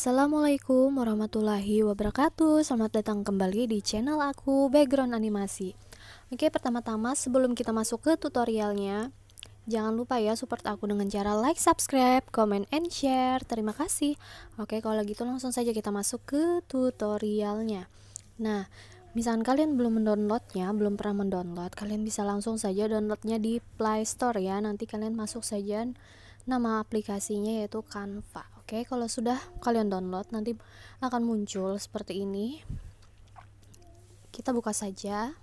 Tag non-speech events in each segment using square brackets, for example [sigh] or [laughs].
Assalamualaikum warahmatullahi wabarakatuh Selamat datang kembali di channel aku Background Animasi Oke pertama-tama sebelum kita masuk ke tutorialnya Jangan lupa ya support aku dengan cara like, subscribe, comment, and share Terima kasih Oke kalau gitu langsung saja kita masuk ke tutorialnya Nah Misalkan kalian belum mendownloadnya, belum pernah mendownload, kalian bisa langsung saja downloadnya di Play Store ya. Nanti kalian masuk saja nama aplikasinya yaitu Canva. Oke, kalau sudah kalian download nanti akan muncul seperti ini. Kita buka saja.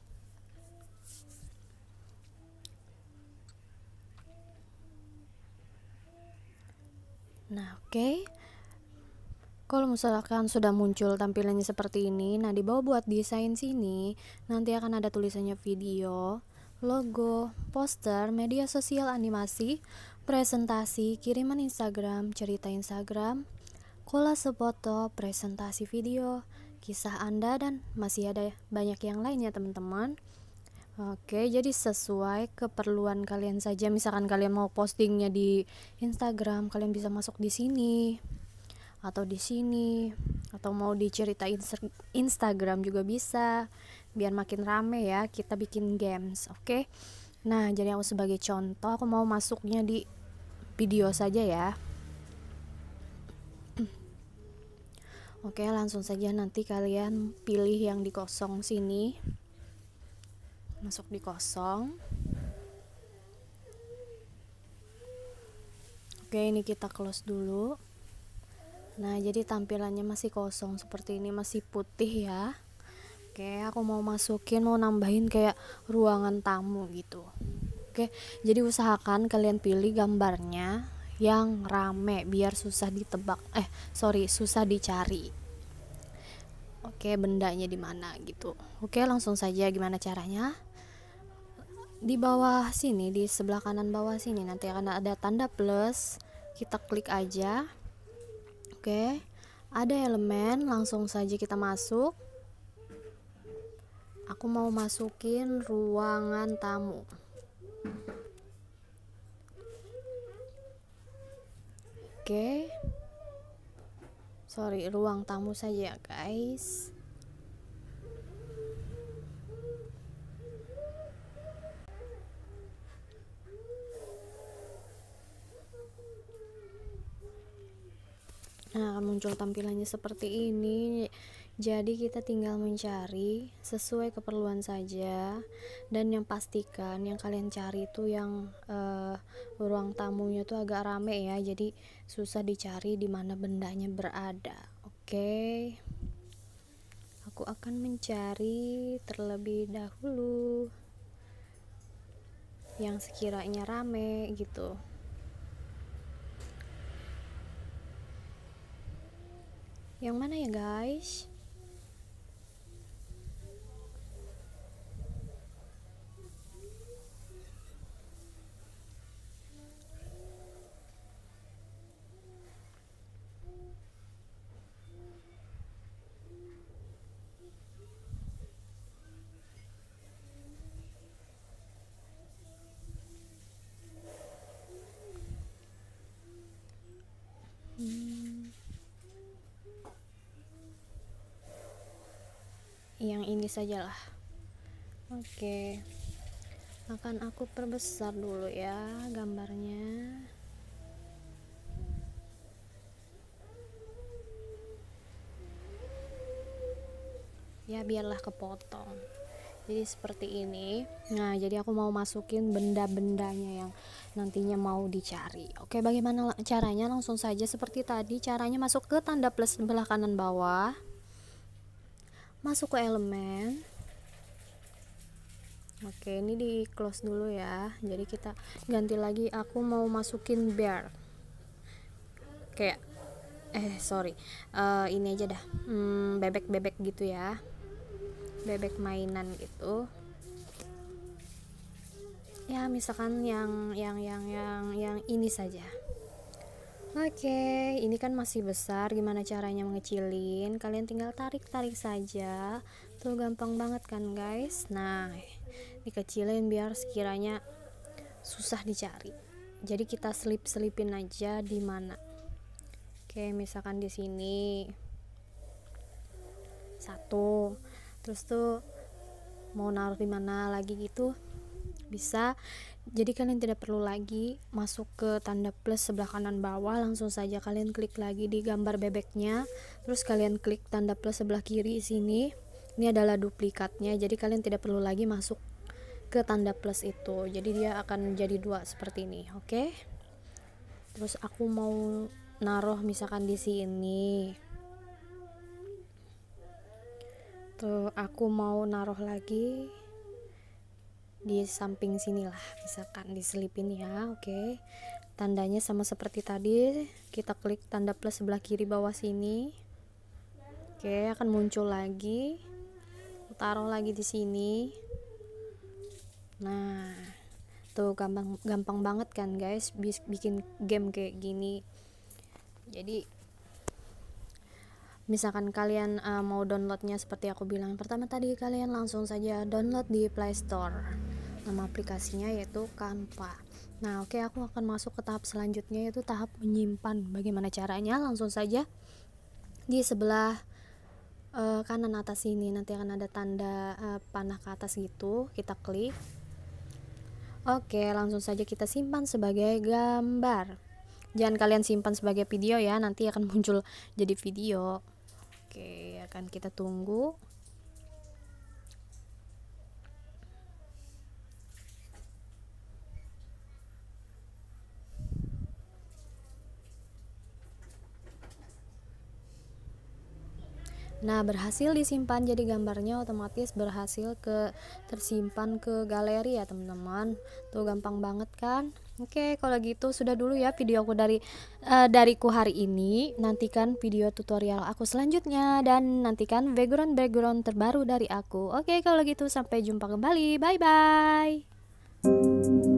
Nah, oke. Okay. Kalau misalkan sudah muncul tampilannya seperti ini, nah di bawah buat desain sini nanti akan ada tulisannya video logo, poster, media sosial animasi, presentasi, kiriman Instagram, cerita Instagram, kolase foto, presentasi video, kisah Anda dan masih ada banyak yang lainnya teman-teman. Oke, jadi sesuai keperluan kalian saja. Misalkan kalian mau postingnya di Instagram, kalian bisa masuk di sini atau di sini atau mau di cerita Instagram juga bisa biar makin rame ya kita bikin games oke okay? nah jadi aku sebagai contoh aku mau masuknya di video saja ya oke okay, langsung saja nanti kalian pilih yang di kosong sini masuk di kosong oke okay, ini kita close dulu nah jadi tampilannya masih kosong seperti ini masih putih ya Oke, aku mau masukin, mau nambahin kayak ruangan tamu gitu. Oke, jadi usahakan kalian pilih gambarnya yang rame biar susah ditebak. Eh, sorry, susah dicari. Oke, bendanya di mana gitu. Oke, langsung saja gimana caranya? Di bawah sini, di sebelah kanan bawah sini nanti akan ada tanda plus. Kita klik aja. Oke. Ada elemen, langsung saja kita masuk Aku mau masukin ruangan tamu. Oke. Sorry, ruang tamu saja ya, guys. Nah, akan muncul tampilannya seperti ini. Jadi kita tinggal mencari sesuai keperluan saja dan yang pastikan yang kalian cari itu yang uh, ruang tamunya tuh agak rame ya. Jadi susah dicari di mana bendanya berada. Oke. Okay? Aku akan mencari terlebih dahulu yang sekiranya rame gitu. Yang mana ya guys? yang ini sajalah oke okay. akan aku perbesar dulu ya gambarnya ya biarlah kepotong jadi seperti ini nah jadi aku mau masukin benda-bendanya yang nantinya mau dicari oke bagaimana caranya langsung saja seperti tadi caranya masuk ke tanda plus sebelah kanan bawah masuk ke elemen oke ini di close dulu ya jadi kita ganti lagi aku mau masukin bear kayak eh sorry uh, ini aja dah bebek bebek bebek gitu ya bebek mainan gitu ya misalkan yang yang yang yang yang ini saja Oke, okay, ini kan masih besar, gimana caranya mengecilin? Kalian tinggal tarik-tarik saja. Tuh gampang banget kan, guys? Nah, dikecilin biar sekiranya susah dicari. Jadi kita selip-selipin aja di mana. Oke, okay, misalkan di sini. Satu. Terus tuh mau naruh di mana lagi gitu bisa jadi kalian tidak perlu lagi masuk ke tanda plus sebelah kanan bawah, langsung saja kalian klik lagi di gambar bebeknya, terus kalian klik tanda plus sebelah kiri sini. Ini adalah duplikatnya, jadi kalian tidak perlu lagi masuk ke tanda plus itu. Jadi dia akan jadi dua seperti ini, oke? Okay? Terus aku mau naruh misalkan di sini. Tuh, aku mau naruh lagi di samping sini lah misalkan diselipin ya oke okay. tandanya sama seperti tadi kita klik tanda plus sebelah kiri bawah sini oke okay, akan muncul lagi taruh lagi di sini nah tuh gampang gampang banget kan guys bikin game kayak gini jadi misalkan kalian uh, mau downloadnya seperti aku bilang pertama tadi kalian langsung saja download di Play Store Nama aplikasinya yaitu Canva. Nah, oke okay, aku akan masuk ke tahap selanjutnya yaitu tahap menyimpan. Bagaimana caranya? Langsung saja di sebelah uh, kanan atas ini nanti akan ada tanda uh, panah ke atas gitu. Kita klik. Oke, okay, langsung saja kita simpan sebagai gambar. Jangan kalian simpan sebagai video ya, nanti akan [laughs] muncul jadi video. Oke, okay, akan kita tunggu. Nah, berhasil disimpan jadi gambarnya otomatis berhasil ke tersimpan ke galeri ya, teman-teman. Tuh gampang banget kan? Oke, kalau gitu sudah dulu ya video aku dari uh, dariku hari ini. Nantikan video tutorial aku selanjutnya dan nantikan background-background terbaru dari aku. Oke, kalau gitu sampai jumpa kembali. Bye bye.